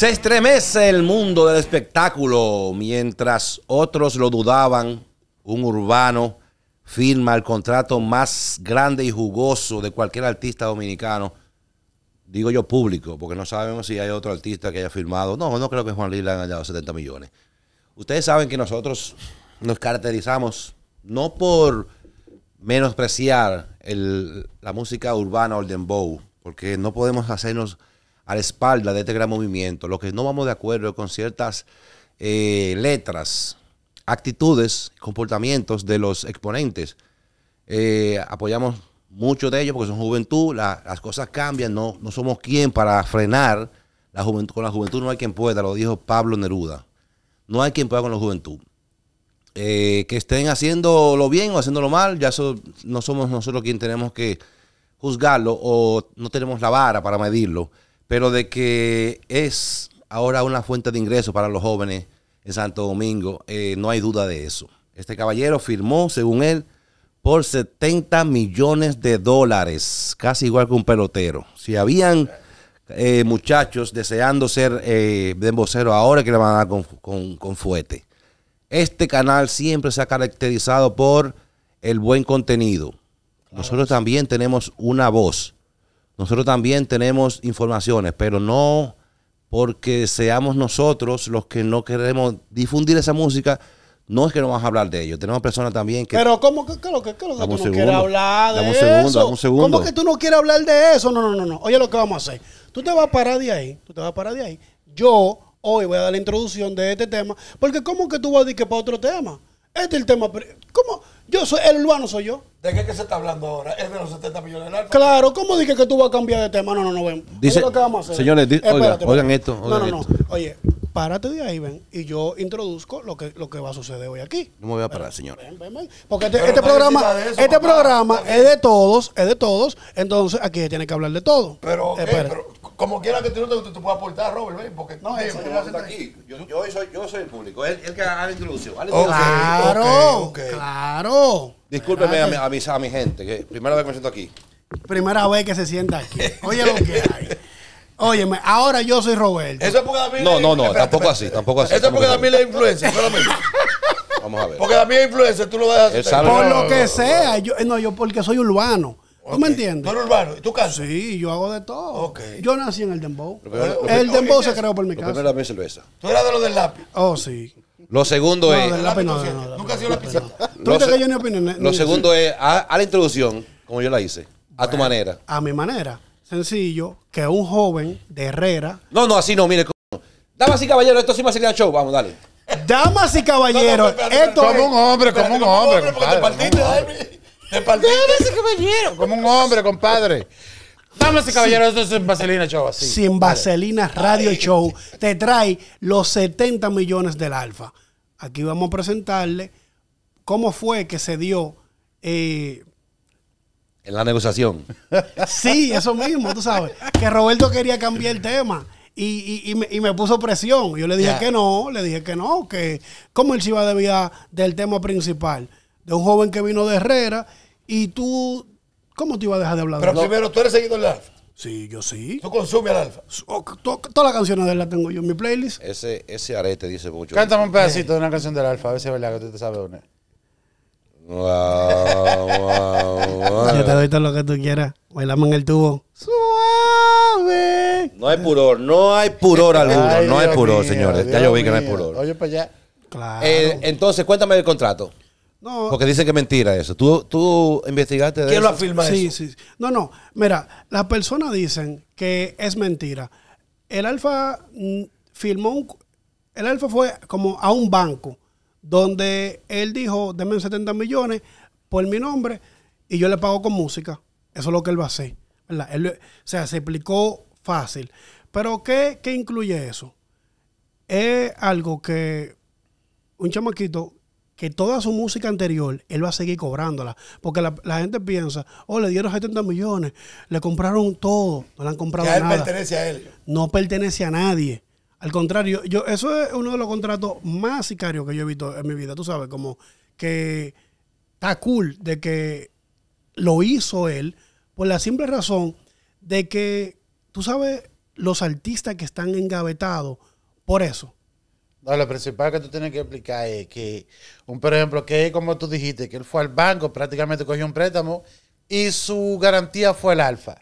Se estremece el mundo del espectáculo. Mientras otros lo dudaban, un urbano firma el contrato más grande y jugoso de cualquier artista dominicano. Digo yo público, porque no sabemos si hay otro artista que haya firmado. No, no creo que Juan Lila haya dado 70 millones. Ustedes saben que nosotros nos caracterizamos no por menospreciar la música urbana o el porque no podemos hacernos a la espalda de este gran movimiento. Lo que no vamos de acuerdo con ciertas eh, letras, actitudes, comportamientos de los exponentes. Eh, apoyamos mucho de ellos porque son juventud, las cosas cambian, no, somos quien para frenar la juventud. Con la juventud no hay quien pueda, lo dijo Pablo Neruda. No hay quien pueda con la juventud. Eh, que estén haciendo lo bien o haciéndolo mal, ya no somos nosotros quien tenemos que juzgarlo o no tenemos la vara para medirlo pero de que es ahora una fuente de ingreso para los jóvenes en Santo Domingo, eh, no hay duda de eso. Este caballero firmó, según él, por 70 millones de dólares, casi igual que un pelotero. Si habían eh, muchachos deseando ser eh, de ahora que le van a dar con, con, con fuete. Este canal siempre se ha caracterizado por el buen contenido. Nosotros también tenemos una voz. Nosotros también tenemos informaciones, pero no porque seamos nosotros los que no queremos difundir esa música, no es que no vamos a hablar de ello. Tenemos personas también que. Pero, ¿cómo que, que, lo que tú no segundo, quieres hablar de un segundo, eso? Dame un segundo. ¿Cómo que tú no quieres hablar de eso? No, no, no, no. Oye, lo que vamos a hacer. Tú te vas a parar de ahí. Tú te vas a parar de ahí. Yo hoy voy a dar la introducción de este tema. Porque, ¿cómo que tú vas a decir que para otro tema? Este es el tema. ¿Cómo? Yo soy, el urbano soy yo. ¿De qué que se está hablando ahora? ¿Es de los 70 millones de dólares? Claro, ¿cómo dije que tú vas a cambiar de tema? No, no, no, ven. Dice, lo que vamos a hacer? Señores, oigan, esto. no, no, no. Oye, párate de ahí, ven. Y yo introduzco lo que, lo que va a suceder hoy aquí. No me voy a parar, señor. Ven, ven, ven. Porque este, este programa, este programa es de todos, es de todos. Entonces aquí se tiene que hablar de todo. Pero, pero como quiera que tú no te, tú puedes aportar, Robert, Porque no, es. yo, aquí. Yo, yo, soy, yo soy el público, él el que haga la introducción. claro, claro. Discúlpeme a, mi, a, a, mi gente, que primera vez que me siento aquí. Primera vez que se sienta aquí. Oye lo que hay. Óyeme, ahora yo soy Roberto. Eso es porque también. No, no, no, tampoco así, tampoco así. Eso es porque le la influencia. Vamos a ver. Porque también es influencia, tú lo vas a hacer. Por lo que sea, yo, no, yo porque soy urbano. ¿Tú me entiendes? ¿Tú eres urbano? ¿Y tú cantas? Sí, yo hago de todo. Yo nací en el dembow. el dembow se creó por mi casa. primero también cerveza. Tú eras de los del lápiz. Oh, sí. Lo segundo es. del lápiz no, Nunca ha sido ¿Tú Lo Lo segundo es a, la introducción, como yo la hice, a tu manera. A mi manera. Sencillo, que un joven de Herrera No, no, así no, mire. Damas y caballeros, esto sí me el show. Vamos, dale. Damas y caballeros, esto Como un hombre, como un hombre, Como un hombre, te partiste, ese caballero. Como un hombre, compadre. Damas ese caballero, esto es Sin Vaselina Show. Así. Sin Vaselina Radio Show te trae los 70 millones del Alfa. Aquí vamos a presentarle cómo fue que se dio. Eh, en la negociación. Sí, eso mismo, tú sabes. Que Roberto quería cambiar el tema. Y, me, puso presión. Yo le dije que no, le dije que no, que cómo él se iba a del tema principal de un joven que vino de Herrera y tú, ¿cómo te iba a dejar de hablar Pero primero, ¿tú eres seguidor del Alfa? Sí, yo sí. ¿Tú consumes al Alfa? Todas las canciones de él las tengo yo en mi playlist. Ese, ese arete dice mucho. Cántame un pedacito eh". de una canción del Alfa, a ver si es verdad que tú te sabes una. Wow, wow, Yo te doy todo lo que tú quieras. Bailamos en el tubo. Suave. No hay puror, no hay puror alguno. no hay puror, señores. ya yo vi que no hay puror. Oye, para pues allá. Claro. Eh, entonces, cuéntame el contrato. Porque dicen que es mentira eso. ¿Tú, investigaste de lo afirma Sí, sí. No, no. Mira, las personas dicen que es mentira. El Alfa mm, firmó un... El Alfa fue como a un banco donde él dijo, denme 70 millones por mi nombre y yo le pago con música. Eso es lo que él va a hacer. o sea, se explicó fácil. Pero qué incluye eso? Es algo que un chamaquito que toda su música anterior, él va a seguir cobrándola. Porque la, gente piensa, oh, le dieron 70 millones, le compraron todo, no le han comprado nada Ya él pertenece a él. No pertenece a nadie. Al contrario, yo eso es uno de los contratos más sicarios que yo he visto en mi vida. Tú sabes, como que está cool de que lo hizo él por la simple razón de que, tú sabes, los artistas que están engavetados por eso. No, lo principal que tú tienes que explicar es que, un, por ejemplo, que como tú dijiste, que él fue al banco, prácticamente cogió un préstamo y su garantía fue el alfa.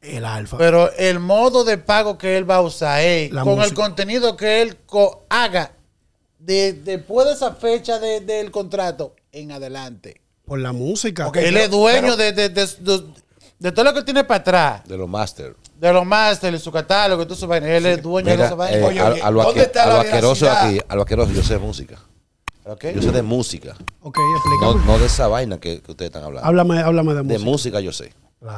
El alfa. Pero el modo de pago que él va a usar es con el contenido que él haga después de esa fecha del contrato en adelante. Por la música. él es dueño de, de, todo lo que tiene para atrás. De los masters de los másteres, su catálogo, todo su vaina. Él es dueño de esa vaina. Eh, ¿dónde está la aquí, yo sé música. Okay. Yo sé de música. Ok, No, de esa vaina que, ustedes están hablando. Háblame, háblame de música. De música yo sé.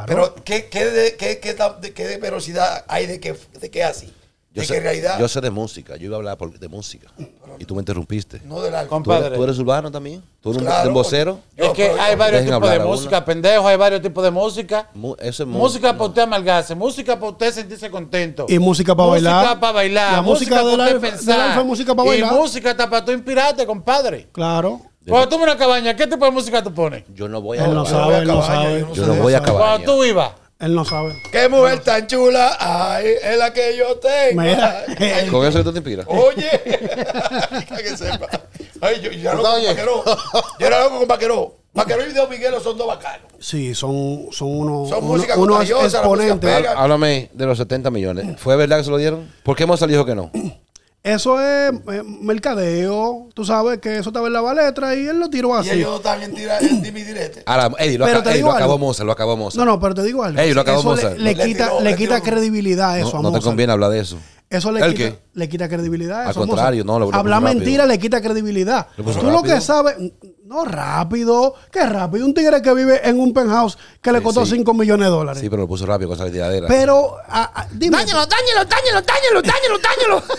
Pero, ¿qué, qué, de, qué, qué, de, qué velocidad hay de qué de así? Yo sé, realidad, yo de música, yo iba a hablar de música. Y tú me interrumpiste. No del la ¿Tú, ¿Tú eres, urbano también? ¿Tú eres un vocero? Es que hay varios tipos de música, pendejo, hay varios tipos de música. es música para usted amargarse, música para usted sentirse contento. Y música para bailar. Música para bailar. La música, para usted pensar. La música Y música está para tú inspirarte, compadre. Claro. Cuando tú me una cabaña, ¿qué tipo de música tú pones? Yo no voy a no, Yo no voy a cabaña. Cuando tú ibas. Él no sabe. Qué mujer tan chula, ay, es la que yo tengo. Mira, con eso tú te inspiras. Oye, para que sepa. Ay, yo, era loco con vaquero. Yo era loco con vaquero. Vaquero y Dios Miguel son dos bacanos. Sí, son, son unos, son uno, unos exponentes. Háblame de los 70 millones. ¿Fue verdad que se lo dieron? ¿Por qué hemos salido que no? Eso es eh, mercadeo. Tú sabes que eso estaba en la baletra y él lo tiró así. Y ellos también tiré en mi Ahora, lo, pero lo acabó Mozart, lo acabó No, no, pero te digo algo. lo acabó Le, quita, le este quita credibilidad eso a Mozart. No te conviene hablar de eso. Eso le ¿El quita. Qué? le quita credibilidad. Al contrario, no. Lo, Hablar mentira le quita credibilidad. Tú lo que sabes, no rápido, que rápido. Un tigre que vive en un penthouse que le costó 5 millones de dólares. Sí, pero lo puso rápido con esa tiradera. Pero, a, a, dime. Dáñelo, dáñelo,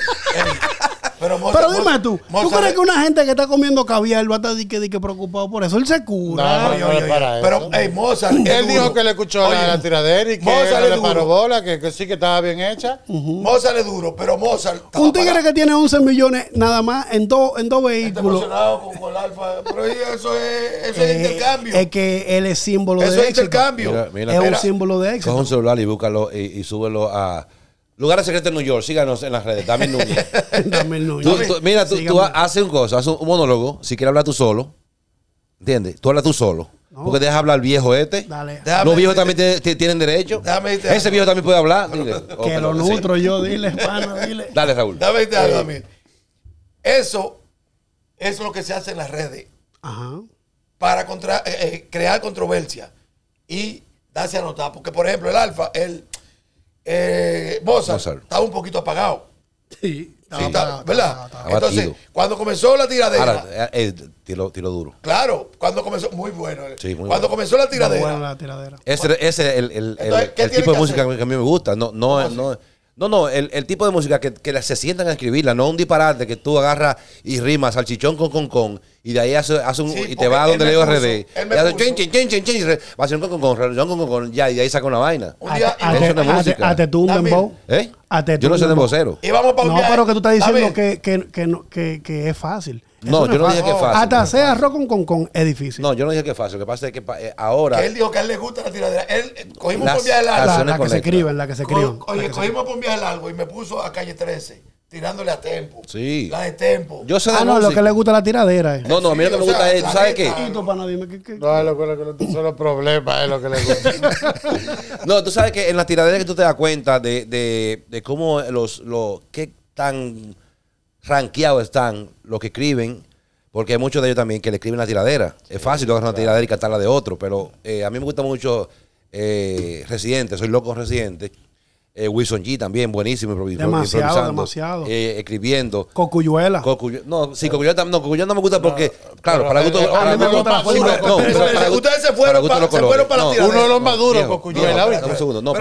Pero, Mozart, Pero, dime tú, ¿tú crees eh. que una gente que está comiendo caviar va a estar que, preocupado por eso? Él se cura. No, Pero, hey, Mozart. Él dijo que le escuchó la, tiradera y que le paró bola, que, que, sí que estaba bien hecha. Uh le Mozart es duro, pero Mozart un tigre que tiene 11 millones nada más en dos en dos este vehículos. con, Alfa, pero eso es, eso es eh, intercambio. Es que él es símbolo eso de es éxito. intercambio. es intercambio es un símbolo de éxito. Coge un celular y búscalo y, y súbelo a Lugares secretos en New York, síganos en las redes. Dame Núñez. Dame Núñez. número mira, tú, haces un cosa, haces un monólogo, si quieres hablar tú solo. ¿Entiendes? Tú hablas tú solo porque deja hablar al viejo este. Dale. Los viejos también tienen derecho. Déjame, Ese viejo también puede hablar. Oh, que lo nutro yo, dile, pana, dile. Dale, Raúl. Dame, dale, eh. Eso es lo que se hace en las redes. Ajá. Para eh, eh, crear controversia y darse a notar. Porque, por ejemplo, el Alfa, el eh, Mozart, estaba un poquito apagado. Sí, ¿verdad? Entonces, cuando comenzó la tiradera. tiro, eh, eh, tiro, duro. Claro, cuando comenzó. Muy bueno. Eh. cuando comenzó la tiradera. Muy buena la tiradera. Ese, ese es el, el, el, tipo de música que a mí me gusta. No, no, no. No, no, el, el tipo de música que, que, se sientan a escribirla, no un disparate que tú agarras y rimas salchichón con con con y de ahí hace, hace un y te va a donde leo RD. y hace chin, chin, chin, chin, va a ser un con con con, con, con, con, ya, y de ahí saca una vaina. Un día, a, una tú ¿Eh? Yo no soy de Y vamos para No, pero que tú estás diciendo que, que, que es fácil. No, yo no dije que fácil. Hasta sea arroz con, con, es difícil. No, yo no dije que fácil. Lo que pasa es que eh, ahora. Que él dijo que a él le gusta la tiradera. Él, eh, cogimos un viaje largo. La, la, que se escriben, la que se escribe. oye, cogimos un viaje largo y me puso a calle 13. Tirándole a tempo. Sí. La de tempo. Yo sé de ah, no, lo que le gusta la tiradera. Eh. No, no, a mí lo que me gusta es. ¿Tú sabes qué? No, es lo que le gusta. problemas es lo que le gusta. no, tú sabes que en la tiradera que tú te das cuenta de, de, de cómo los. los qué tan ranqueados están los que escriben, porque hay muchos de ellos también que le escriben la tiradera. es fácil tocar una tiradera y cantarla de otro, pero eh, a mí me gusta mucho eh, Residente, soy loco Residente. Eh, Wilson G también, buenísimo demasiado, Demasiado, eh, escribiendo. Cocuyuela. no, sí, eh. Cocuyuela, no, Cocuyuela no me gusta porque Claro, para gusto. Ustedes se fueron para, se fueron para tirar. Uno de los maduros, Cocuyuela. Un segundo, no.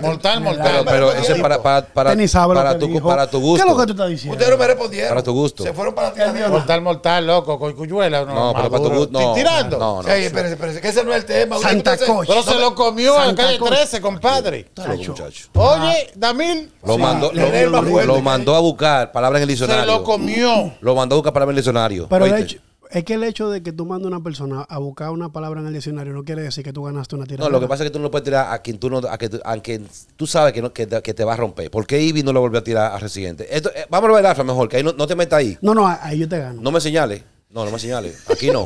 Mortal, mortal. Pero eso es para tu para tu gusto. ¿Qué es lo que tú estás diciendo? Ustedes no me respondieron. Para tu gusto. Se fueron para tirar. Mortal, mortal, loco, con Cocuyuela. No, para tu gusto. No. Tirando. No, no. Espérense, espérense, que ese no es el tema. Santa Coche. Pero se lo comió en calle 13, compadre. Oye, Damil. Lo mandó lo mandó a buscar, palabra en el diccionario. Se lo comió. Lo mandó a buscar palabra en el diccionario. Pero de hecho es que el hecho de que tú mandes a una persona a buscar una palabra en el diccionario no quiere decir que tú ganaste una tirada. No, lo que pasa es que tú no puedes tirar a quien tú, no, a que, quien tú sabes que, no, que, te va a romper. ¿Por qué Ivy no lo volvió a tirar a Residente? Esto, eh, vamos a ver Alfa mejor, que ahí no, no te metas ahí. No, no, ahí yo te gano. No me señales. No, no me señales. Aquí no.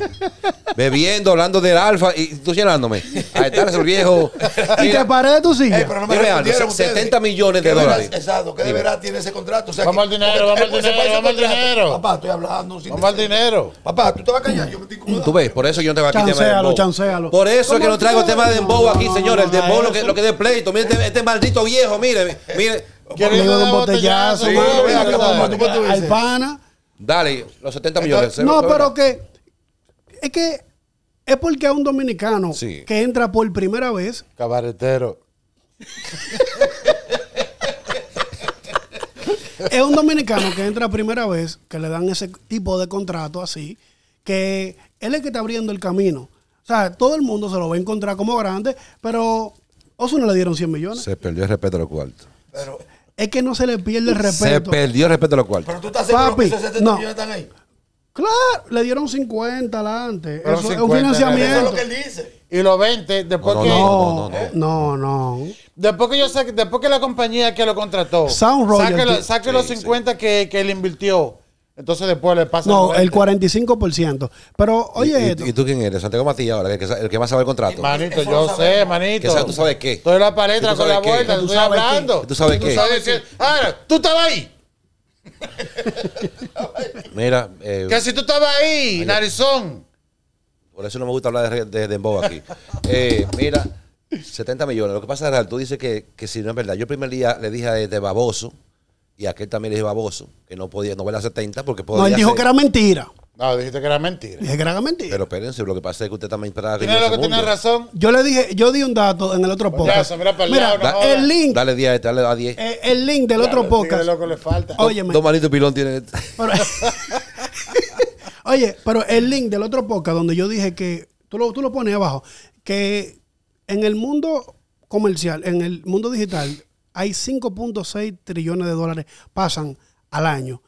Bebiendo, hablando del alfa y tú llenándome. Ahí está el viejo. Y te paré tú sí. Ey, pero no me 70 millones de dólares. Exacto, ¿qué verdad tiene ese contrato? O sea, Vamos al dinero, vamos al dinero, vamos al dinero. Papá, estoy hablando. sin Vamos al dinero. Papá, tú te vas a callar, yo me estoy Tú ves, por eso yo no te voy a callar. Chancéalo, chancéalo. Por eso es que no traigo tema de dembow aquí, señores. El dembow lo que, lo que de pleito. Mire, este, este, maldito viejo, mire, mire. Quiero un botellazo, botellazo, mira, mira, mira, mira, mira, pana. Dale, los 70 millones. no, pero que es que es porque a un dominicano que entra por primera vez. Cabaretero. es un dominicano que entra primera vez, que le dan ese tipo de contrato así, que él es el que está abriendo el camino. O sea, todo el mundo se lo va a encontrar como grande, pero no le dieron 100 millones. Se perdió el respeto a los cuartos. Pero es que no se le pierde el respeto. Se perdió el respeto a los cuartos. Pero tú estás seguro que esos 70 millones están ahí. Claro, le dieron 50 adelante. Eso es un financiamiento. Eso es lo que él dice. Y los 20, después que. No no, no no, ¿Eh? Después que después que la compañía que lo contrató. Sound saque, los 50 Que, que le invirtió. Entonces después le pasa. No, el 45%. Pero oye. ¿Y, esto. ¿Y, tú quién eres? Santiago Matías, ahora, el que, el que más sabe el contrato. Manito, yo sé, manito. ¿Qué sabes? ¿Tú sabes qué? Estoy en la pared, con la vuelta, estoy hablando. ¿Tú sabes qué? Ahora, tú estabas ahí. Mira. Eh, que si tú estabas ahí, narizón. Por eso no me gusta hablar de, de, aquí. Eh, mira, 70 millones. Lo que pasa es que tú dices que, que si no es verdad. Yo el primer día le dije a este baboso y aquel también le dijo baboso, que no podía, no vale 70 porque podía. No, él dijo que era mentira. No, dijiste que era mentira. Dije que era mentira. Pero espérense, lo que pasa es que usted también esperaba Tiene razón. Yo le dije, yo di un dato en el otro podcast. mira, el link. Dale 10 este, dale a 10. Eh, el link del claro, otro podcast. Loco le falta. Óyeme. Dos manitos pilón tiene este. oye, pero el link del otro podcast donde yo dije que. Tú lo, tú lo pones abajo. Que en el mundo comercial, en el mundo digital, hay 5.6 trillones de dólares pasan al año.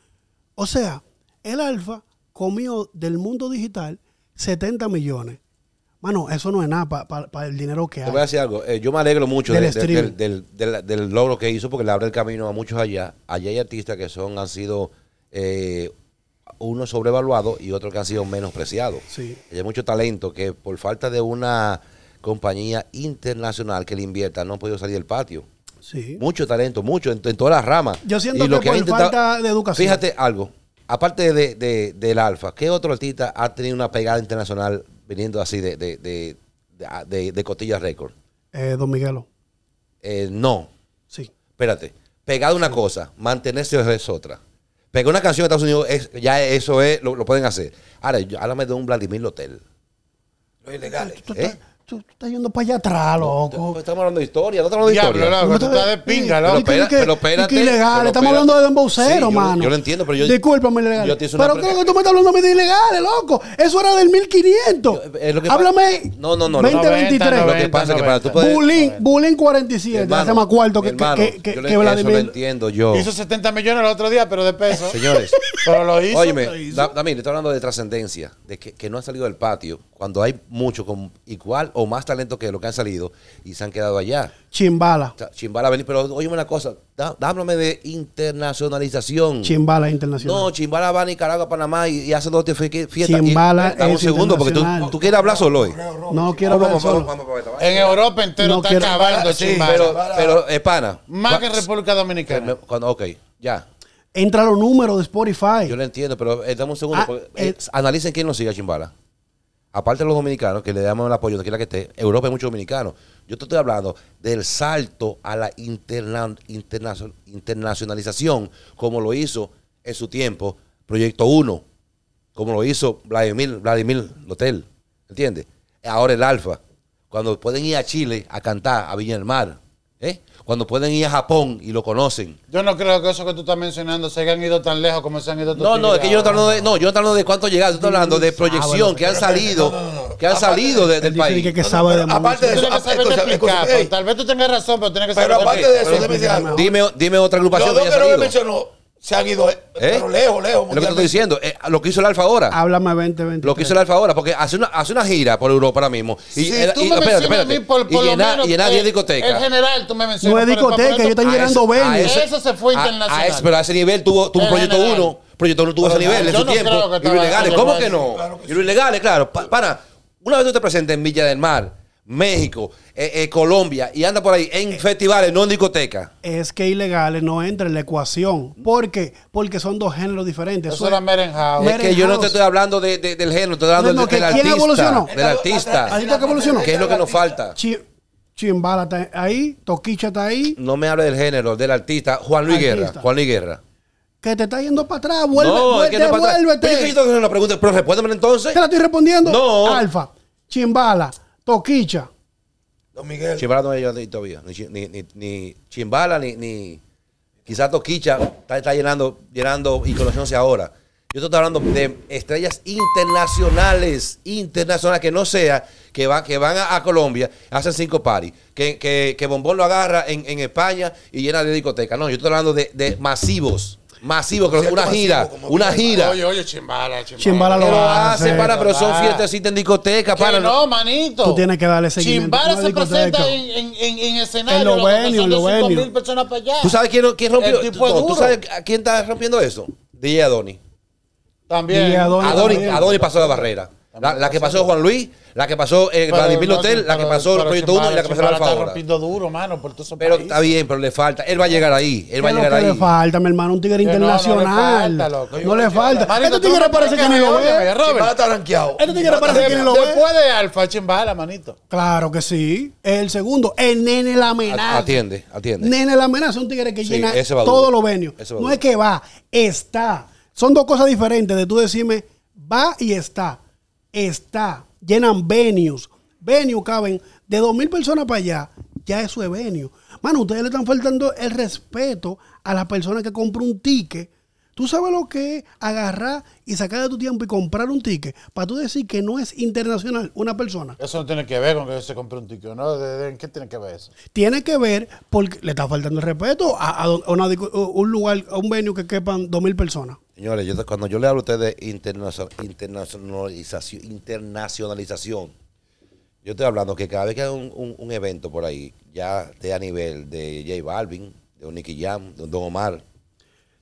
O sea, el alfa comió del mundo digital 70 millones. Mano, eso no es nada para el dinero que hay. Te voy a decir algo. Eh, yo me alegro mucho del, del, logro que hizo porque le abre el camino a muchos allá. Allá hay artistas que son han sido eh, unos sobrevaluados y otros que han sido menospreciados. Hay mucho talento que por falta de una compañía internacional que le invierta no han podido salir del patio. Mucho talento, mucho en, todas las ramas. y lo que, falta de educación. Fíjate algo, aparte de, del Alfa, ¿qué otro artista ha tenido una pegada internacional viniendo así de, de, de Cotilla Record? Eh, Don Miguelo. Eh, no. Sí. Espérate. Pegado una cosa, mantenerse es otra. Pegar una canción en Estados Unidos, ya eso es, lo, pueden hacer. Ahora, háblame de un Vladimir Lotel. Los ilegales. ¿Eh? tú, estás yendo para allá atrás, loco. estamos hablando de historia, no estamos hablando de Diablo, Ya, Loco, no, tú estás de pinga, loco. Pero, espérate. Es ilegal, estamos hablando de Don sí, mano. Yo, lo entiendo, pero yo. Discúlpame, ilegal. Yo te pero creo que tú me estás hablando de ilegales, loco. Eso era del 1500. Eh, Háblame. No, no, no. 2023. No, lo que pasa es que para tú puedes. Bulín, 47, hermano, hace más cuarto que, hermano, que, Eso lo entiendo yo. Hizo 70 millones el otro día, pero de peso. Señores. Pero lo hizo. Óyeme, le estoy hablando de trascendencia, de que no ha salido del patio cuando hay muchos con igual o más talento que los que han salido y se han quedado allá. Chimbala. Chimbala venir, pero oye una cosa, de internacionalización. Chimbala internacional. No, Chimbala va a Nicaragua, Panamá y, hace dos fiestas. Chimbala y, un segundo porque tú, quieres hablar solo hoy. No, quiero hablar solo. En Europa entero está acabando Chimbala. Pero, pero eh, Más que República Dominicana. ok, ya. Entra los números de Spotify. Yo lo entiendo, pero eh, dame un segundo. Ah, eh, analicen quién lo sigue a Chimbala aparte de los dominicanos, que le damos el apoyo de que la que esté, Europa hay muchos dominicanos. Yo te estoy hablando del salto a la internacionalización, como lo hizo en su tiempo Proyecto 1, como lo hizo Vladimir, Vladimir Lotel, ¿entiendes? Ahora el Alfa, cuando pueden ir a Chile a cantar a Viña del Mar, ¿Eh? Cuando pueden ir a Japón y lo conocen. Yo no creo que eso que tú estás mencionando se hayan ido tan lejos como se han ido No, no, es que yo no estoy hablando de, no, yo no de cuánto llegaron, estoy hablando de proyección, que han salido, que han salido del país. Que, sabe de aparte de eso, pues, tal vez tú tengas razón, pero tienes que saber. Pero de eso, dime, dime otra agrupación. que no me mencionó se han ido, eh, ¿Eh? pero lejos, lejos. Lo que te estoy diciendo, eh, lo que hizo el Alfa ahora. Háblame 20, Lo que hizo el Alfa ahora, porque hace una, hace una gira por Europa ahora mismo. Y, si tú y, me por, y llena, En general, tú me mencionas. No es discoteca, yo están llenando venues. Eso se fue internacional. ese, pero a ese nivel tuvo, un proyecto Uno. proyecto Uno tuvo ese nivel en su tiempo. Y lo ilegales, ¿cómo que no? Y lo ilegales, claro. Para, una vez tú te presentes en Villa del Mar México, eh, eh, Colombia y anda por ahí en eh, festivales, no en discoteca. Es que ilegales no entra en la ecuación. ¿Por qué? Porque son dos géneros diferentes. Eso era Merenja. Es que yo no te estoy hablando de, del género, te estoy hablando no, del, artista. ¿quién Evolucionó? Del artista. ¿Artista que evolucionó? ¿Qué es lo que nos falta? Chimbala está ahí, Toquicha está ahí. No me hable del género, del artista. Juan Luis Guerra. Juan Luis Guerra que te está yendo para atrás. Vuelve, no, vuelve, que no Pero yo te una pregunta, pero respóndeme entonces. Te la estoy respondiendo. No. Alfa, Chimbala, Toquicha. Don Miguel. Chimbala no todavía. Ni, ni, ni, Chimbala, ni, ni quizás Toquicha está, llenando, llenando y conociéndose ahora. Yo estoy hablando de estrellas internacionales, internacionales, que no sea que van, que van a, Colombia, hacen cinco paris, que, que, que Bombón lo agarra en, en, España y llena de discoteca. No, yo estoy hablando de, de masivos. Masivo, que una gira, una gira. Oye, oye, chimbala, chimbala. Chimbala lo, lo hace, para, pero para. son fiestecitas en discoteca, para. No, manito. Tú tienes que darle seguimiento. Chimbala se presenta en, en, en, escenario. En lo venio, en lo venio. personas para allá. ¿Tú sabes quién, quién rompió? El tipo ¿tú, ¿Tú sabes a quién está rompiendo eso? DJ Adoni. También. DJ Adoni, Adoni, Adoni pasó la barrera. La, la, que pasó Juan Luis, la que pasó eh, Vladimir Hotel, la que pasó el Proyecto 1 y la que pasó el Alfa duro, mano, Pero está bien, pero le falta. Él va a llegar ahí. Él va a llegar ahí. le falta, mi hermano? Un tigre internacional. No, le falta. este tigre parece que ni lo ve. Chimbala está rankeado. Este tigre parece que ni lo ve. Después de Alfa, Chimbala, manito. Claro que sí. El segundo, el Nene la amenaza. Atiende, atiende. Nene la amenaza un tigre que llena todos los venios. No es que va, está. Son dos cosas diferentes de tú decirme va y está está, llenan venues. Venues caben de 2.000 personas para allá, ya eso es venue. Mano, ustedes le están faltando el respeto a las personas que compran un ticket ¿Tú sabes lo que es agarrar y sacar de tu tiempo y comprar un ticket para tú decir que no es internacional una persona? Eso no tiene que ver con que se compre un ticket, ¿no? ¿En qué tiene que ver eso? Tiene que ver porque le está faltando el respeto a, un lugar, a un venue que quepan 2.000 personas. Señores, cuando yo le hablo a ustedes de internacionalización, yo estoy hablando que cada vez que hay un, evento por ahí, ya esté a nivel de J Balvin, de un Nicky Jam, de Don Omar,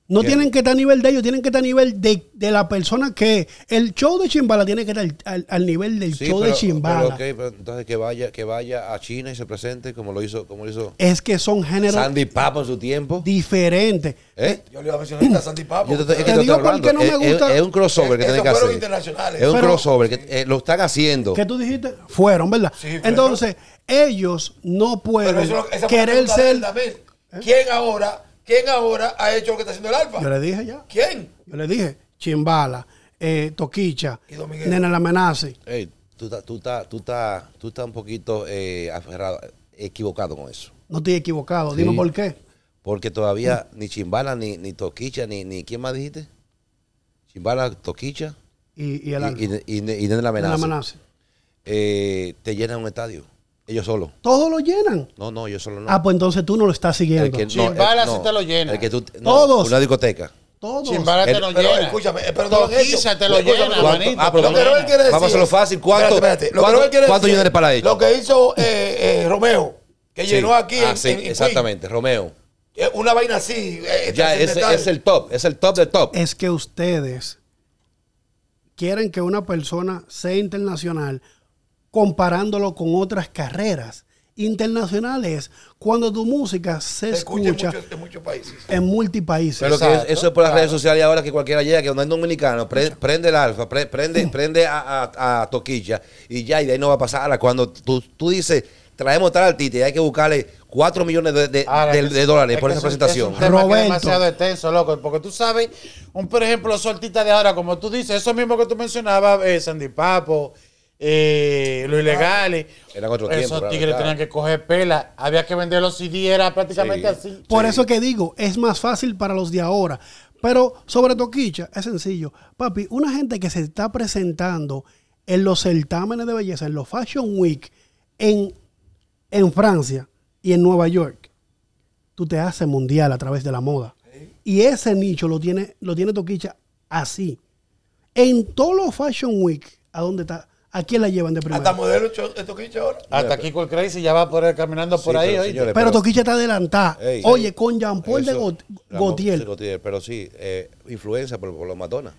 no tienen que estar a nivel de ellos, tienen que estar a nivel de, de la persona que el show de Chimbala tiene que estar al, nivel del show de Chimbala. Pero ok, pero entonces que vaya, que vaya a China y se presente como lo hizo, como lo hizo. Es que son géneros Sandy Papo en su tiempo. Diferente. ¿Eh? Yo le iba a mencionar a Sandy Papo. es que digo no me gusta. Es, un crossover que tienen que hacer. Es un crossover que eh, lo están haciendo. ¿Qué tú dijiste? Fueron, ¿verdad? Sí, Entonces, ellos no pueden querer ser. ¿Eh? ¿Quién ahora ¿Quién ahora ha hecho lo que está haciendo el Alfa? Yo le dije ya. ¿Quién? Yo le dije, Chimbala, eh, Toquicha, Nena la amenaza. Hey, tú estás tú estás, tú, tú un poquito eh, equivocado con eso. No estoy equivocado, dime por qué. Porque todavía ni Chimbala, ni, ni Toquicha, ni, ni ¿quién más dijiste? Chimbala, Toquicha. Y, y la amenaza. Eh, te llenan un estadio. Ellos solo. Todos lo llenan. No, no, yo solo no. Ah, pues entonces tú no lo estás siguiendo. Sin balas no, te lo llena. El que tú, Todos. Una discoteca. Todos. Chimbala eh, te lo llena. escúchame, perdón. no te lo llena, manito. lo que ah, Vamos a hacerlo fácil. ¿Cuánto, espérate, ¿cuánto, para ellos? Lo que hizo eh, eh, Romeo, que llenó aquí. Ah, en, sí, exactamente, Romeo. Una vaina así. ya, es, es el top, es el top del top. Es que ustedes quieren que una persona sea internacional comparándolo con otras carreras internacionales cuando tu música se, escucha, en muchos países. En multipaíses. Pero eso es por las redes sociales ahora que cualquiera llega, que no es dominicano, prende el alfa, prende, mm. prende a, Toquilla y ya, y de ahí no va a pasar. cuando tú, dices, traemos tal artista y hay que buscarle 4 millones de, de, dólares por esa presentación. Es demasiado extenso, loco, porque tú sabes, un, por ejemplo, los de ahora, como tú dices, eso mismo que tú mencionabas, eh, Sandy Papo eh, los ilegales. Esos tigres tenían que coger pelas Había que vender los CD, era prácticamente así. Por eso que digo, es más fácil para los de ahora. Pero sobre Toquicha, es sencillo. Papi, una gente que se está presentando en los certámenes de belleza, en los Fashion Week, en, en Francia y en Nueva York, tú te haces mundial a través de la moda. Y ese nicho lo tiene, lo tiene Toquicha así. En todos los Fashion Week, a dónde está ¿A quién la llevan de primera? Hasta modelo eh, Toquicha ahora. Hasta aquí con Crazy ya va a poder caminando por ahí. Pero, Toquicha está adelantada. Oye, con Jean Paul de Gautier. Pero sí, eh, influencia por, los Madonna.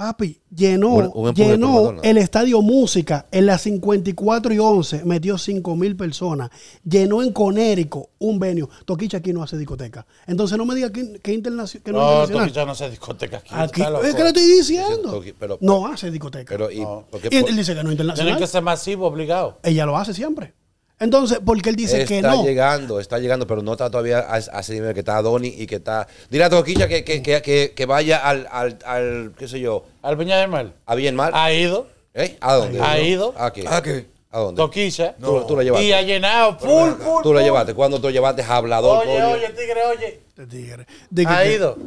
Papi, llenó, el estadio Música en las 54 y 11, metió 5 mil personas. Llenó en Conérico un venio. Toquicha aquí no hace discoteca. Entonces no me diga que, que, internacional, no, no, es internacional. Toquicha no hace discoteca aquí. es que le estoy diciendo. no hace discoteca. Pero, y, él dice que no es internacional. Tiene que ser masivo, obligado. Ella lo hace siempre. Entonces, porque él dice que no. Está llegando, está llegando, pero no está todavía a, a ese nivel que está Donny y que está. Dile a Toquilla que, que, que, que, vaya al, al, al, qué sé yo. Al Viña del Mar. A Bien Ha ido. ¿Eh? ¿A dónde? Ha ido. ¿A qué? ¿A dónde? Toquilla. Tú, llevaste. Y ha llenado full, full. Tú la llevaste. ¿Cuándo tú llevaste? Hablador. Oye, oye, tigre, oye. Tigre. De ha ido.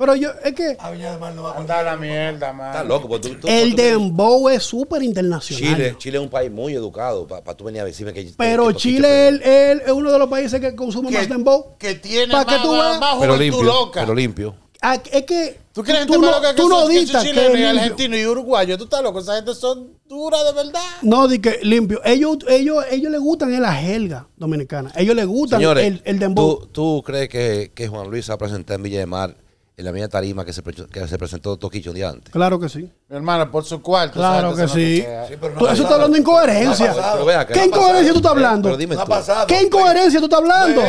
Pero yo, es que. A Viña Mar no va a Anda la mierda, man. Está loco. Pues tú, el dembow es súper internacional. Chile, Chile es un país muy educado. Para tú venir a decirme que. Pero Chile es el, es uno de los países que consume más dembow. Que tiene más, que tú pero limpio, loca. Pero limpio. Ah, es que. ¿Tú crees tú, no, loca que tú no dices que es argentino y uruguayo? Tú estás loco, esa gente son duras de verdad. No, di que limpio. Ellos, ellos, ellos les gustan la jerga dominicana. Ellos les gustan el, el dembow. ¿tú, ¿Tú crees que, que Juan Luis se a presentar en Villa de Mar? en la mía tarima que se, que se presentó Toquillo un día antes. Claro que sí. Mi hermano, por su cuarto. Claro que sí. eso está hablando de incoherencia. ¿Qué incoherencia tú estás hablando? ¿Qué incoherencia tú estás hablando?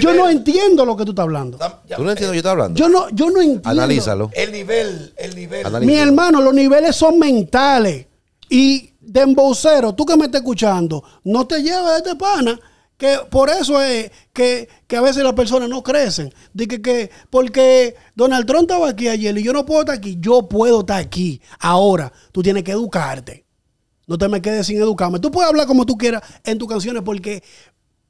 yo no entiendo lo que tú estás hablando. ¿Tú no entiendes lo que yo estoy hablando? Yo no, yo no entiendo. Analízalo. El nivel, el nivel. Mi hermano, los niveles son mentales. Y de embocero, tú que me estás escuchando, no te lleves de este pana que por eso es que, a veces las personas no crecen. De que, que, porque Donald Trump estaba aquí ayer y yo no puedo estar aquí. Yo puedo estar aquí. Ahora, tú tienes que educarte. No te me quedes sin educarme. Tú puedes hablar como tú quieras en tus canciones porque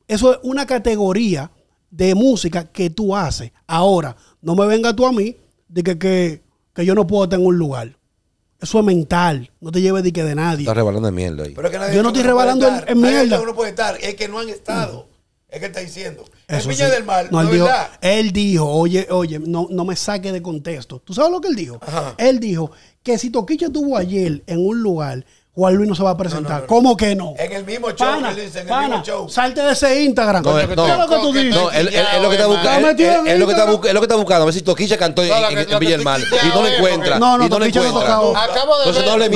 eso es una categoría de música que tú haces. Ahora, no me venga tú a mí de que, que, que yo no puedo estar en un lugar. Eso es mental. No te lleves de que de nadie. Estás rebalando de mierda ahí. Yo no estoy rebalando en, mierda. puede estar. Es que no han estado. Es que está diciendo. es Viña del mal No, él, dijo, él dijo, oye, oye, no, no me saque de contexto. ¿Tú sabes lo que él dijo? Él dijo que si Toquilla estuvo ayer en un lugar Juan Luis no se va a presentar. ¿Cómo que no? En el mismo show, en el show. Salte de ese Instagram. No, ¿Qué eh, es lo que tú dices? No, es lo que está buscando. Es lo que está buscando. A ver si Toquilla cantó en, Villa Y no lo encuentra. No, no, y no lo encuentra. Acabo de Entonces no de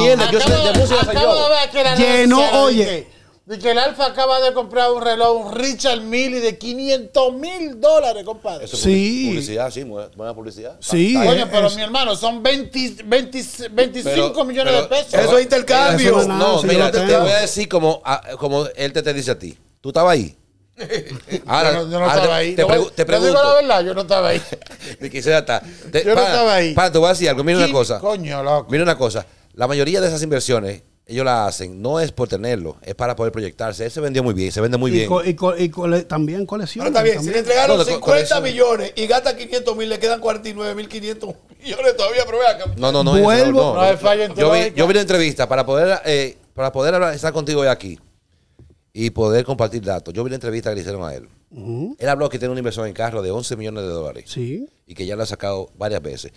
música no, no no oye. De que el Alfa acaba de comprar un reloj, un Richard Mille de 500 mil dólares, compadre. Eso es sí. Publicidad, sí, buena publicidad. Sí. Oye, pero mi hermano, son 25 millones de pesos. Eso es intercambio. no, mira, te, voy a decir como, ah, como él te, dice a ti. ¿Tú estabas ahí? Ahora, yo no, ah, estaba ahí. Te, te pregunto. Digo la verdad, yo no estaba ahí. está. yo no estaba ahí. Para, te voy a decir algo. Mira una cosa. Coño, loco. Mira una cosa. La mayoría de esas inversiones ellos la hacen, no es por tenerlo, es para poder proyectarse. Él se vendió muy bien, se vende muy bien. y, también colecciones. también, si le entregaron 50 millones y gasta 500 mil, le quedan 49 mil 500 millones todavía, pero vea No, no, no. Vuelvo. No, no, yo, yo, vi, yo, vi, la entrevista para poder, eh, para poder hablar, estar contigo hoy aquí y poder compartir datos. Yo vi la entrevista que le hicieron a él. Él habló que tiene una inversión en carro de 11 millones de dólares. Sí. Y que ya lo ha sacado varias veces.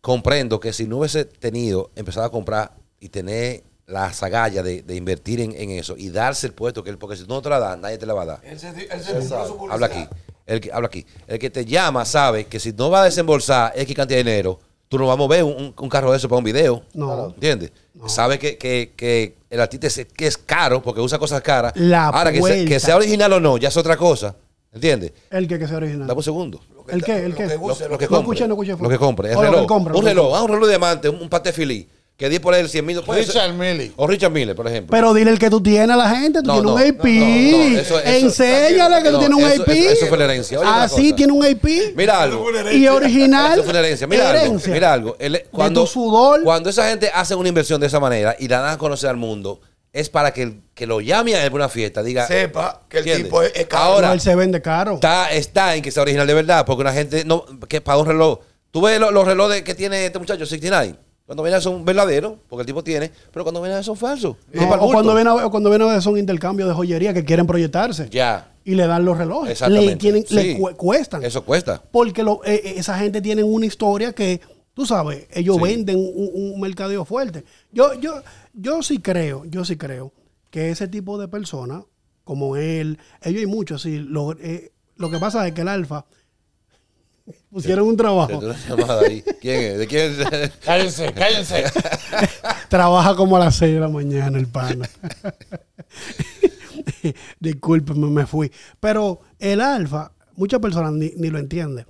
Comprendo que si no hubiese tenido, empezado a comprar y tener la sagalla de, invertir en, eso y darse el puesto que porque si no te la da, nadie te la va a dar. habla aquí. El que, habla aquí. El que te llama sabe que si no va a desembolsar X cantidad de dinero, tú no vas a mover un, carro de eso para un video. No. ¿Entiendes? Sabe que, que, el artista es, que es caro porque usa cosas caras. Ahora, que, que, sea original o no, ya es otra cosa. ¿Entiendes? El que, que sea original. Dame un segundo. ¿El ¿El Lo, que compre. Lo que compre. un ah, reloj, un reloj de diamante, un, un paté que di por el 100 mil pesos. Richard Mille. O Richard Mille, por ejemplo. Pero dile el que tú tienes a la gente. Tú tienes un IP. Enséñale que tú tienes un IP. Eso, fue la herencia. Ah, Así tiene un IP. Mira algo. Y original. Eso fue la herencia. Mira algo. Mira algo. cuando, Cuando esa gente hace una inversión de esa manera y la dan a conocer al mundo, es para que, que lo llame a una fiesta, diga. Sepa que el tipo es, caro. Ahora, él se vende caro. Está, está en que sea original de verdad, porque una gente no, que paga un reloj. Tú ves los, los relojes que tiene este muchacho, 69. Cuando a son verdaderos, porque el tipo tiene, pero cuando a son falsos. o, cuando vienen o cuando ven a son intercambios de joyería que quieren proyectarse. Ya. Y le dan los relojes. Exactamente. Le, le cuestan. Eso cuesta. Porque eh, eh, esa gente tiene una historia que, tú sabes, ellos venden un, mercadeo fuerte. Yo, yo, yo sí creo, yo sí creo que ese tipo de personas, como él, ellos y muchos, sí, eh, lo que pasa es que el alfa Pusieron un trabajo. ¿Quién es? ¿De quién Cállense, cállense. Trabaja como a las 6 de la mañana el pana. disculpenme me fui. Pero el alfa, muchas personas ni, lo entienden.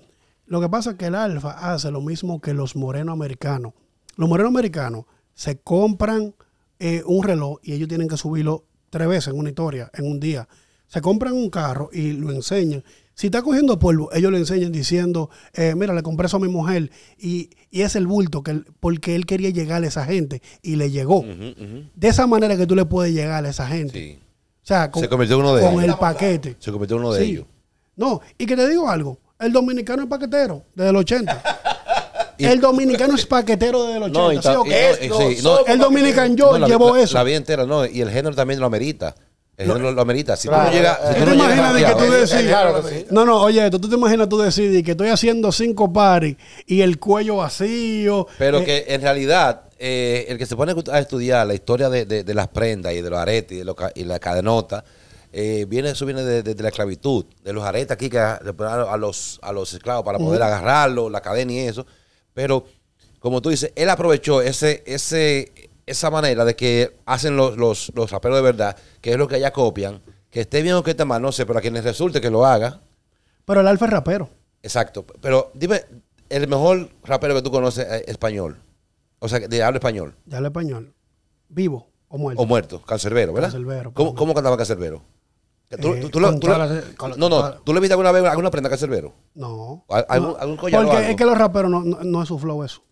Lo que pasa es que el alfa hace lo mismo que los morenos americanos. Los morenos americanos se compran eh, un reloj y ellos tienen que subirlo tres veces en una historia, en un día. Se compran un carro y lo enseñan si está cogiendo polvo, ellos le enseñan diciendo, eh, mira, le compré eso a mi mujer y, es el bulto que porque él quería llegar a esa gente y le llegó. De esa manera que tú le puedes llegar a esa gente. Se convirtió uno de con el paquete. Se convirtió uno de ellos. No, y que te digo algo, el dominicano es paquetero desde el 80. el dominicano es paquetero desde los 80. el dominicano yo llevó eso. La vida entera, no, y el género también lo amerita. Eso lo, lo amerita. Si tú no llegas. Eh, eh, tú no imaginas que tú decís No, no, oye, tú, tú te imaginas tú decides que estoy haciendo cinco pares y el cuello vacío. Pero eh? que en realidad, el que se pone a estudiar la historia de, las prendas y de los aretes y, de la cadenota. viene, eso viene de, la esclavitud, de los aretes aquí que le ponen a los, a los esclavos para poder agarrarlo, la cadena y eso. Pero, como tú dices, él aprovechó ese, ese, esa manera de que hacen los, los, los raperos de verdad, que es lo que allá copian, que esté bien o que esté mal, no sé, pero a quienes resulte que lo haga. Pero el alfa es rapero. Exacto. Pero dime, el mejor rapero que tú conoces es español. O sea, de habla español. De habla español. Vivo o muerto. O muerto, cancerbero, ¿verdad? Cancerbero. ¿Cómo, cantaba cancerbero? ¿Tú, eh, no, no, ¿tú le viste alguna vez alguna prenda a cancerbero? No. ¿Algún, algún Porque es que los raperos no, no, no es su flow eso.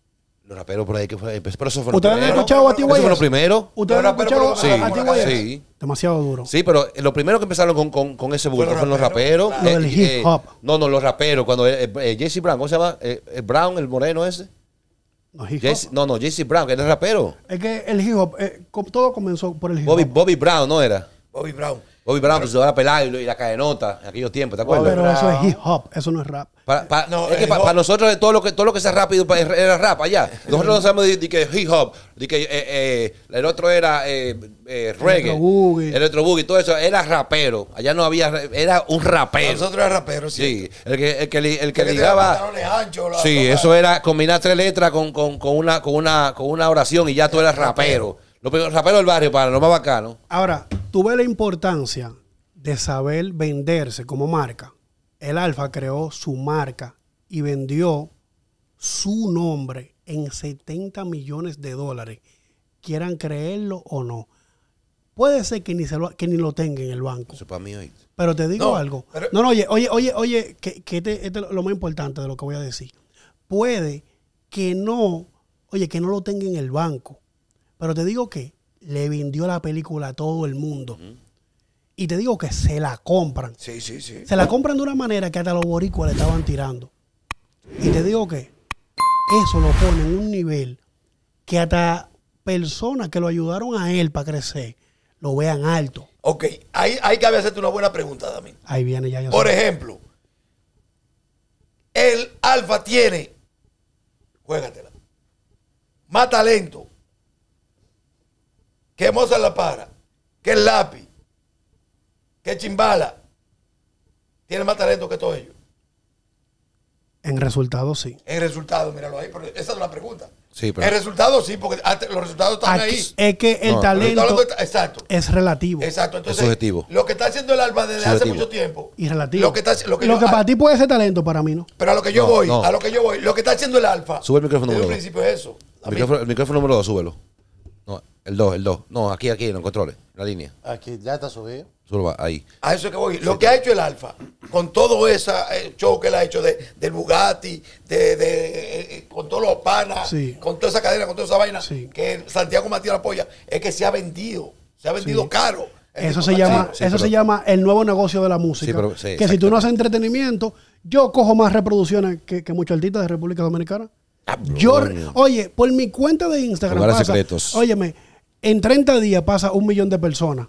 Los raperos por ahí que fue. Pues, pero eso fue lo ¿Ustedes han escuchado a Eso fue lo primero. ¿Ustedes han escuchado a, Sí. Demasiado duro. Sí, pero eh, lo primero que empezaron con, con, ese bulto fueron los raperos. Los del eh, hip eh, hop. no, no, los raperos. Cuando Jesse Brown, ¿cómo se llama? Brown, el moreno ese. No, no, no, Jesse Brown, que era el rapero. Es que el hip hop, todo comenzó por el hip hop. Bobby, Bobby Brown, ¿no era? Bobby Brown. Bobby Brown, que se va a pelar y la cadenota en aquellos tiempos, ¿te acuerdas? Pero eso es hip hop, eso no es rap. no, es que para, nosotros todo lo que todo lo que sea rápido pues, era rap allá. Nosotros no sabemos de, de que hip hop, de que eh, eh, el otro era eh, reggae, el otro boogie, todo eso era rapero. Allá no había, era un rapero. Nosotros era rapero, sí. El que el que, el que, ligaba, sí, eso era combinar tres letras con, con, con, una con una con una oración y ya tú eras rapero. Los barrio, para los más bacano. Ahora, tuve la importancia de saber venderse como marca. El Alfa creó su marca y vendió su nombre en 70 millones de dólares. Quieran creerlo o no. Puede ser que ni, lo, que ni lo tenga en el banco. Eso para mí hoy. Pero te digo algo. No, no, oye, oye, oye, oye, que, este, este es lo más importante de lo que voy a decir. Puede que no, oye, que no lo tenga en el banco pero te digo que le vendió la película a todo el mundo. Y te digo que se la compran. Sí, sí, sí. Se la compran de una manera que hasta los boricuas le estaban tirando. Y te digo que eso lo pone en un nivel que hasta personas que lo ayudaron a él para crecer lo vean alto. Ok, ahí, que cabe hacerte una buena pregunta también. Ahí viene ya. Por ejemplo, el Alfa tiene, juégatela, más talento, que Moza la para, que Lapi? lápiz, que Chimbala tiene más talento que todos ellos. En resultado, sí. En resultado, míralo ahí, pero esa es la pregunta. Sí, pero... En resultado, sí, porque los resultados están ahí. Es que el talento es relativo. Exacto, entonces es subjetivo. lo que está haciendo el Alfa desde hace mucho tiempo. Y relativo. Lo que, lo que, ah, para ti puede ser talento, para mí no. Pero a lo que yo voy, a lo que yo voy, lo que está haciendo el alfa. Sube el micrófono número 2. principio es eso. El micrófono, el micrófono número dos, súbelo. El 2, el 2. No, aquí, aquí, en los controles, la línea. Aquí, ya está subido. Solo ahí. A eso es que voy. Lo que ha hecho el Alfa, con todo ese eh, show que él ha hecho del Bugatti, de, eh, eh, con todos los panas, con toda esa cadena, con toda esa vaina, que Santiago Matías apoya es que se ha vendido. Se ha vendido caro. Eso se llama, eso se llama el nuevo negocio de la música. que si tú no haces entretenimiento, yo cojo más reproducciones que, que muchos artistas de República Dominicana. Ah, yo, oye, por mi cuenta de Instagram. Pasa, secretos. Óyeme, en 30 días pasa un millón de personas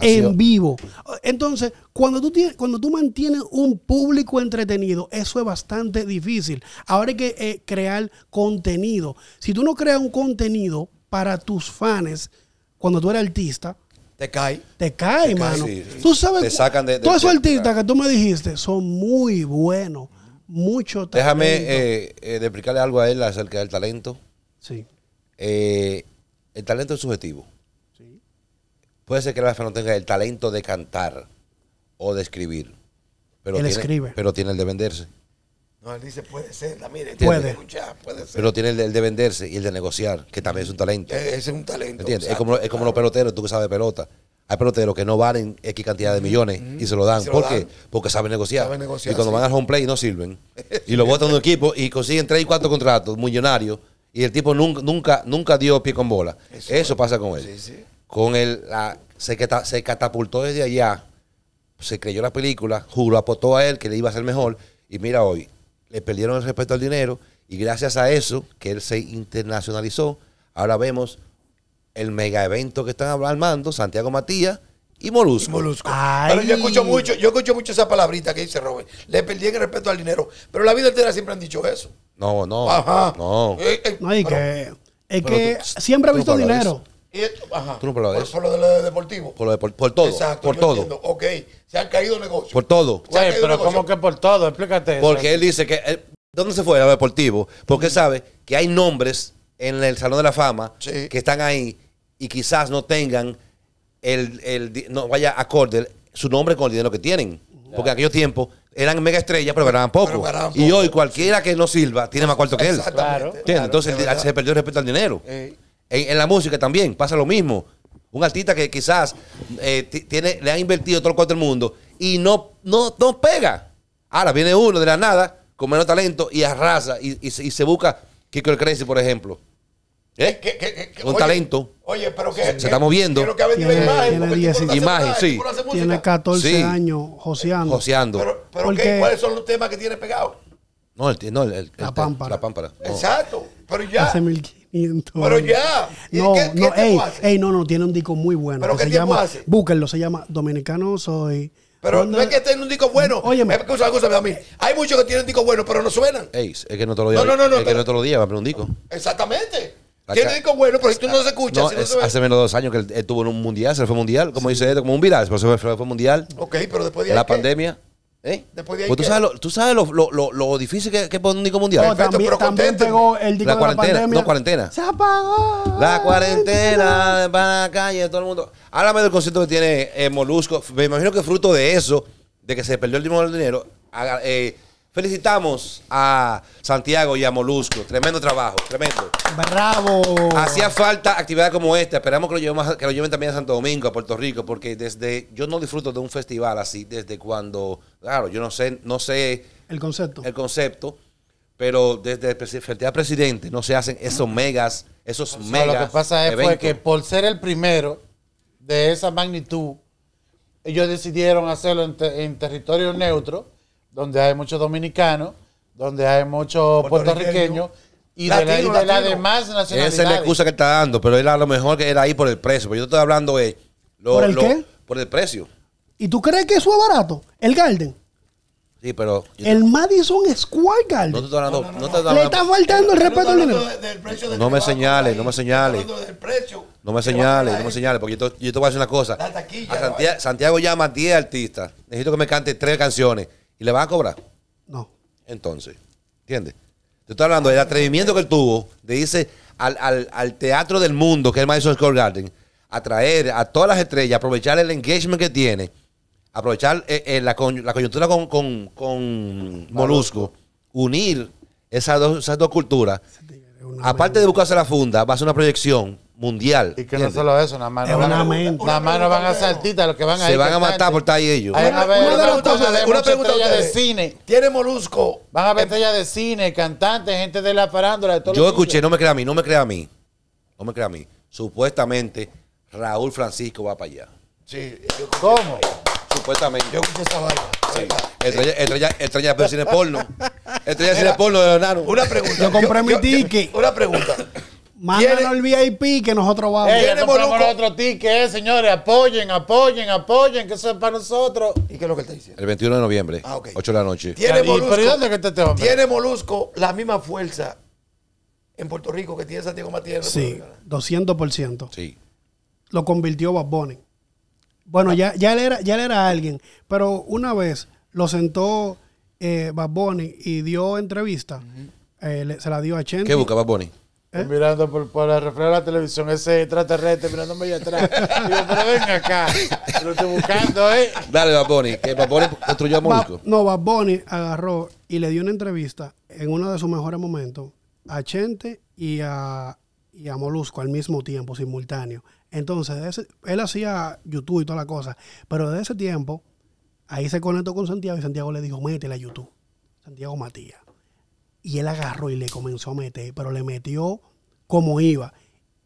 en vivo. Entonces, cuando tú, tienes, cuando tú mantienes un público entretenido, eso es bastante difícil. Ahora hay que eh, crear contenido. Si tú no creas un contenido para tus fans, cuando tú eres artista, te cae. Te cae, mano. tú sabes. Te sacan de. todos esos artistas que tú me dijiste son muy buenos. Mucho talento. Eh, eh, Déjame explicarle algo a él acerca del talento. Sí. Eh, el talento es subjetivo. Puede ser que el alfa no tenga el talento de cantar o de escribir. Pero él escribe. Pero tiene el de venderse. No, él dice puede ser, también puede. puede ser. Pero tiene el de, venderse y el de negociar, que también es un talento. E, ese es un talento. es como, es como los peloteros, tú que sabes pelota. Hay peloteros que no valen X cantidad de millones y se lo dan. ¿Por qué? Porque saben negociar. y cuando van al home play no sirven. y lo botan un equipo y consiguen 3 y 4 contratos millonarios y el tipo nunca, nunca, nunca dio pie con bola. Eso, pasa con él. Con él la, se, se, catapultó desde allá, se creyó la película, juró, apostó a él que le iba a ser mejor. Y mira hoy, le perdieron el respeto al dinero y gracias a eso que él se internacionalizó, ahora vemos el mega evento que están armando Santiago Matías y Molusco. Molusco. yo escucho mucho, yo escucho mucho esa palabrita que dice Robert. Le perdí el respeto al dinero. Pero la vida entera siempre han dicho eso. No, no. Ajá. No. Eh, eh, que, es que siempre ha visto dinero. Esto, ajá. Tú no por, eso. por, lo de lo deportivo. Por, lo de, por, todo. Exacto. Por todo. Entiendo. Ok. Se han caído negocios. Por todo. Sí, pero ¿cómo que por todo? Explícate eso. Porque él dice que. Eh, ¿Dónde se fue a deportivo? Porque él mm. sabe que hay nombres en el Salón de la Fama que están ahí y quizás no tengan el. el no vaya acorde su nombre con el dinero que tienen. Porque en aquellos tiempos eran mega estrellas, pero ganaban poco. Y hoy cualquiera que no sirva tiene más cuarto que él. Entonces se perdió el respeto al dinero. En, la música también pasa lo mismo. Un artista que quizás eh, tiene, le ha invertido todo el cuarto del mundo y no, no, no pega. Ahora viene uno de la nada con menos talento y arrasa y, y se busca Kiko el Crazy, por ejemplo. ¿Eh? un talento. Oye, pero que se, está moviendo. tiene, imagen. imagen tiene 14 años joseando. joseando. Pero, ¿cuáles son los temas que tiene pegado? No, el, no, el, la pámpara. La pámpara. Exacto. Pero ya. Hace 1500. Pero ya. No, no, ey, no, no, tiene un disco muy bueno. ¿Pero que se llama, hace? se llama Dominicano Soy. Pero no es que tenga un disco bueno. Óyeme. Es que a mí. Hay muchos que tienen un disco bueno, pero no suenan. Ey, es que no te lo digo. No, no, no. Es que no te lo digo, poner un disco. Exactamente. Tiene un disco bueno, pero si tú no se escuchas. hace menos de dos años que él, en tuvo un mundial, se le fue mundial, como dice él, como un viral, se fue, mundial. Ok, pero después de ahí. La pandemia. ¿Eh? Después de ahí. Pues tú, sabes lo, difícil que, es poner un disco mundial. No, también, pero también pegó el disco la cuarentena. De la pandemia. No, cuarentena. Se apagó. La cuarentena, van a la calle, todo el mundo. Háblame del concierto que tiene eh, Molusco. Me imagino que fruto de eso, de que se perdió el dinero, dinero eh, Felicitamos a Santiago y a Molusco. Tremendo trabajo, tremendo. ¡Bravo! Hacía falta actividad como esta. Esperamos que lo, lleven, también a Santo Domingo, a Puerto Rico, porque desde. Yo no disfruto de un festival así desde cuando. Claro, yo no sé, no sé. El concepto. El concepto. Pero desde el presidente no se hacen esos megas, esos Lo que pasa es pues, que por ser el primero de esa magnitud, ellos decidieron hacerlo en territorio neutro donde hay muchos dominicanos, donde hay muchos puertorriqueños. Y de, la, de demás nacionalidad. Esa es la excusa que está dando, pero él a lo mejor que era ahí por el precio. Pero yo estoy hablando de. ¿Por el qué? Por el precio. ¿Y tú crees que eso es barato? El Garden. Sí, pero. El Madison Square Garden. No te Le está faltando el respeto al no me señales, no me señales. No me señales, no me señales, porque yo te, yo te voy a decir una cosa. Santiago, Santiago llama a 10 artistas. Necesito que me cante tres canciones. ¿Y le van a cobrar? No. Entonces, ¿entiendes? Te estoy hablando del atrevimiento que él tuvo de irse al, al, teatro del mundo, que es el Madison Square Garden, atraer a todas las estrellas, aprovechar el engagement que tiene, aprovechar eh, eh, la, coyuntura con, con Molusco, unir esas dos, esas dos culturas. Aparte de buscarse la funda, va a ser una proyección mundial. Y que no solo eso, las manos van, van a saltitas los que van a Se van a matar por estar ahí ellos. a ver, una, pregunta de cine. ¿Tiene Molusco? Van a ver eh, estrellas de cine, cantantes, gente de la farándula. Yo escuché, no me crea a mí, no me crea a mí. No me crea a mí. Supuestamente Raúl Francisco va para allá. Sí. ¿Cómo? Supuestamente. Yo escuché esa vaina. Estrella, estrella, de cine porno. Estrella de cine porno de Leonardo. Una pregunta. Yo compré mi ticket. Una pregunta. Mándanos el VIP que nosotros vamos. Tiene Molusco. otro ticket, eh, señores. Apoyen, apoyen, apoyen, que eso es para nosotros. ¿Y qué es lo que él está diciendo? El 21 de noviembre, 8 ah, de la noche. ¿Tiene Molusco, este ¿Tiene Molusco la misma fuerza en Puerto Rico que tiene Santiago Matías? Sí, 200%. Sí. Lo convirtió Bad Bunny. Bueno, ya, ya, él era, ya era alguien, pero una vez lo sentó eh, Bad Bunny y dio entrevista. Eh, se la dio a Chen. ¿Qué busca Bad Bunny? ¿Eh? Mirando por, el reflejo de la televisión, ese extraterrestre mirándome allá atrás. pero ven acá. Lo estoy buscando, ¿eh? Dale, Baboni. Que Baboni construyó a Molusco. no, Baboni agarró y le dio una entrevista en uno de sus mejores momentos a Chente y a, Molusco al mismo tiempo, simultáneo. Entonces, él hacía YouTube y toda la cosa. Pero desde ese tiempo, ahí se conectó con Santiago y Santiago le dijo, métela a YouTube. Santiago Matías. Y él agarró y le comenzó a meter, pero le metió como iba.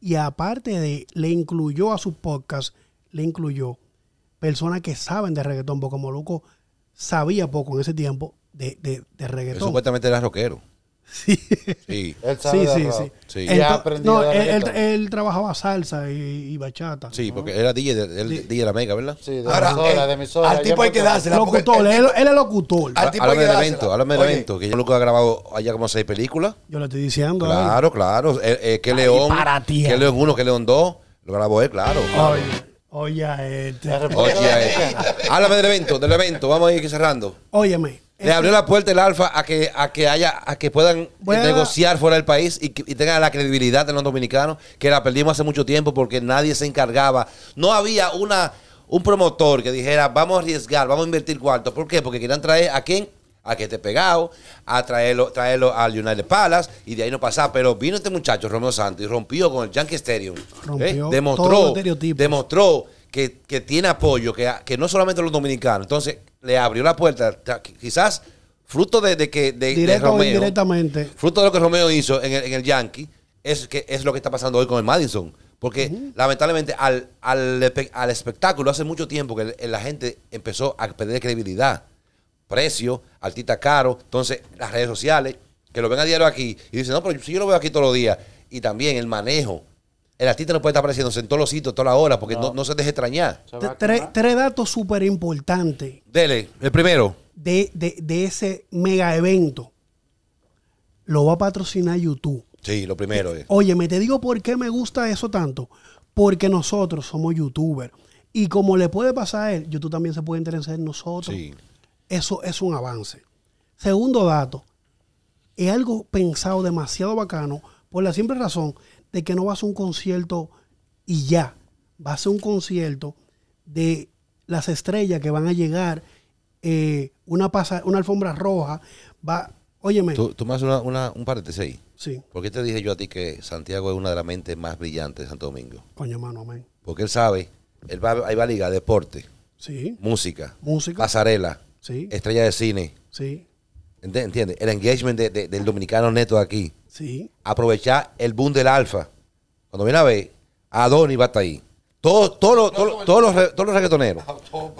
Y aparte de, le incluyó a sus podcast, le incluyó personas que saben de reggaetón, porque Moluco sabía poco en ese tiempo de, de, reggaetón. supuestamente era rockero. Sí. Sí. sí, sí, Él, no, él, trabajaba salsa y, bachata. Sí, porque era DJ, de, la Mega, ¿verdad? Sí, de emisora, eh, de emisora. Al tipo hay que dársela. Locutor, él, es locutor. Al tipo de del evento, háblame del evento. Que yo nunca ha grabado allá como seis películas. Yo lo estoy diciendo. Claro, claro. que León. Que León 1, que León 2. Lo grabó él, claro. Oye, oye, este. Oye, este. Háblame del evento, del evento. Vamos a ir cerrando. Óyeme. Le abrió la puerta el Alfa a que, a que haya, a que puedan eh, negociar fuera del país y, tengan la credibilidad de los dominicanos, que la perdimos hace mucho tiempo porque nadie se encargaba. No había una, un promotor que dijera, vamos a arriesgar, vamos a invertir cuarto. ¿Por qué? Porque querían traer a quién? A que esté pegado, a traerlo, traerlo al United Palace y de ahí no pasaba. Pero vino este muchacho, Romeo Santos, y rompió con el Yankee Stadium. ¿eh? Demostró, demostró que, que, tiene apoyo, que, que no solamente los dominicanos. Entonces, le abrió la puerta. Quizás fruto de, que de, Romeo. Directamente. Fruto de lo que Romeo hizo en el, Yankee, es, que, es lo que está pasando hoy con el Madison. Porque lamentablemente al, al, al, espectáculo hace mucho tiempo que la gente empezó a perder credibilidad. Precio, artista caro, entonces las redes sociales, que lo ven a diario aquí y dicen, no, pero si yo lo veo aquí todos los días. Y también el manejo el artista no puede estar apareciéndose en todos los sitios, todas la hora, porque no. No, se deje extrañar. tres, datos súper importantes. Dele, el primero. De, de, ese mega evento. Lo va a patrocinar YouTube. Sí, lo primero es. Oye, me te digo por qué me gusta eso tanto. Porque nosotros somos youtubers. Y como le puede pasar a él, YouTube también se puede interesar en nosotros. Sí. Eso es un avance. Segundo dato, es algo pensado demasiado bacano por la simple razón de que no vas a un concierto y ya, va a ser un concierto de las estrellas que van a llegar, eh, una, una alfombra roja, va, óyeme. Tú, tú me haces una, una, un paréntesis Sí. ¿Por qué te dije yo a ti que Santiago es una de las mentes más brillantes de Santo Domingo? Coño, mano, amén. Porque él sabe, él va, ahí va a ligar deporte, sí. música, música, pasarela, sí. estrella de cine. Sí. ¿Entiendes? El engagement del dominicano neto aquí. Sí. Aprovechar el boom del alfa. Cuando viene a ver, Adonis va a estar ahí. Todos, todos, los, todos, los, todos los reggaetoneros.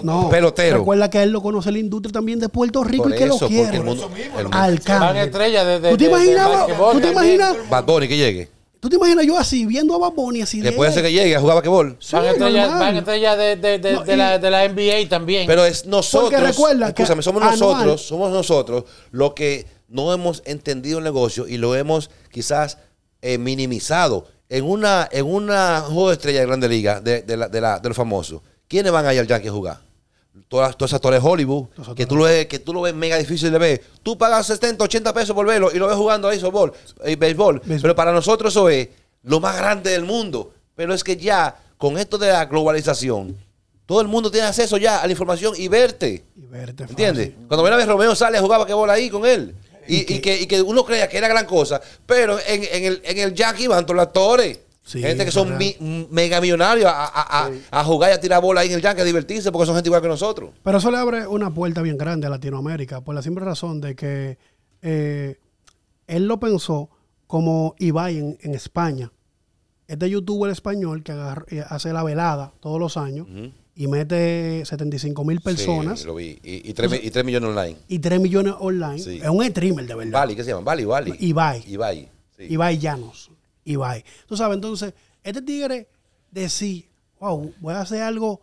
No, peloteros. Recuerda que él lo conoce la industria también de Puerto Rico y que lo quiere. El mundo, ¿Tú te imaginas? ¿Tú te imaginas? Bad Bunny que llegue. ¿Tú te imaginas yo así, viendo a Bad Bunny así? Después de ser que llegue a jugar basquetbol. van estrellas de, de, la, NBA también. Pero es nosotros. Porque recuerda somos nosotros, somos nosotros los que no hemos entendido el negocio y lo hemos quizás eh, minimizado. En una, en una juego de estrella de Grande Liga, de, la, de, la, los famosos, ¿quiénes van a allá al Yankee a jugar? Todas, todas esas torres Hollywood, que tú, lo ves, que tú lo ves mega difícil de ver. Tú pagas 70, 80 pesos por verlo y lo ves jugando ahí softball, y eh, béisbol. Pero para nosotros eso es lo más grande del mundo. Pero es que ya, con esto de la globalización, todo el mundo tiene acceso ya a la información y verte. ¿Entiendes? Cuando ven a Romeo sale jugaba que bola ahí con él. Y, que, uno creía que era gran cosa, pero en, el, en el Jack iban todos los actores. gente que son mega millonarios a, jugar y a tirar bola ahí en el Yankee, a divertirse porque son gente igual que nosotros. Pero eso le abre una puerta bien grande a Latinoamérica por la simple razón de que eh, él lo pensó como Ibai en, en España. Este youtuber español que eh, hace la velada todos los años y mete 75 mil personas. Sí, lo vi. Y, y, 3, y, millones online. Y 3 millones online. Es un streamer de verdad. ¿Vali? ¿qué se llama? y Bali. Ibai. Ibai. Sí. Ibai Llanos. Ibai. Tú sabes, entonces, este tigre decía, wow, voy a hacer algo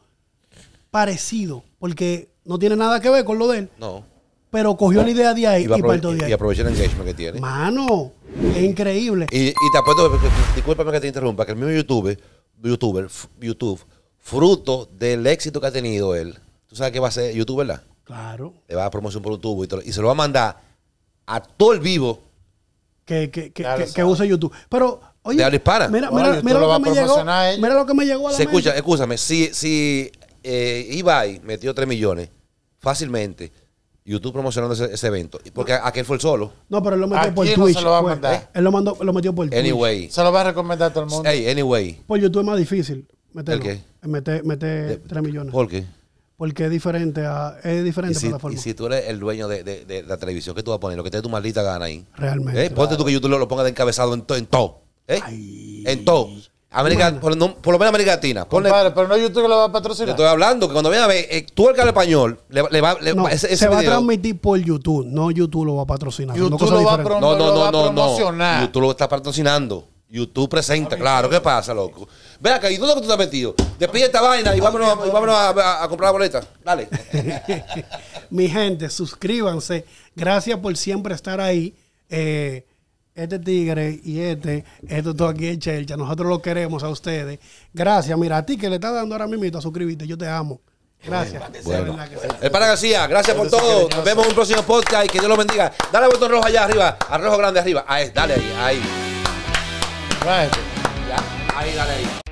parecido, porque no tiene nada que ver con lo de él. No. Pero cogió la idea de ahí y, partió de ahí. Y aprovechó el engagement que tiene. Mano, es increíble. Y, y te apuesto, discúlpame que te interrumpa, que el mismo YouTube, YouTuber, YouTube fruto del éxito que ha tenido él, tú sabes que va a ser YouTube, ¿verdad? Claro. Le va a dar promoción por YouTube y, y se lo va a mandar a todo el vivo que, que, que, que use YouTube. Pero, oye, mira, mira, mira, lo me llegó, mira, lo que me llegó. A la se escucha, escúchame, si, si eh, Ibai metió 3 millones fácilmente, YouTube promocionando ese, evento. Porque aquel fue el solo. No, pero él lo metió por no Twitch. Se lo va a mandar. Eh, él lo, mandó, lo metió por Twitch. Anyway. Se lo va a recomendar a todo el mundo. Hey, anyway. Por YouTube es más difícil. Mételo. ¿El qué? Mete, 3 millones. ¿Por qué? Porque es diferente a es diferente ¿Y si, plataforma. Y si tú eres el dueño de, de, la televisión, ¿qué tú vas a poner? Lo que te dé tu maldita gana ahí. Realmente. ¿Eh? Ponte tú que YouTube lo, ponga de encabezado en todo. En todo. ¿Eh? En todo. América, por, lo menos América Latina. pero no YouTube lo va a patrocinar. Te estoy hablando que cuando viene a ver, eh, tú el canal español, le, va, se va a transmitir por YouTube, no YouTube lo va a patrocinar. YouTube lo va, a no, no, lo va a promocionar. YouTube lo está patrocinando. YouTube presenta, claro, ¿qué pasa, loco? Ve acá, ¿y que tú has metido? Despide esta vaina y vámonos, vámonos a, comprar la boleta. Dale. Mi gente, suscríbanse. Gracias por siempre estar ahí. Eh, este tigre y este, esto todo aquí en Chelcha. Nosotros lo queremos a ustedes. Gracias. Mira, a ti que le estás dando ahora mismo, suscribirte, Yo te amo. Gracias. Bueno, El pana García, gracias por todo. Nos vemos en un próximo podcast que Dios lo bendiga. Dale botón rojo allá arriba, al rojo grande arriba. Ahí, dale ahí, ahí. Right. Yeah, ahí dale ahí.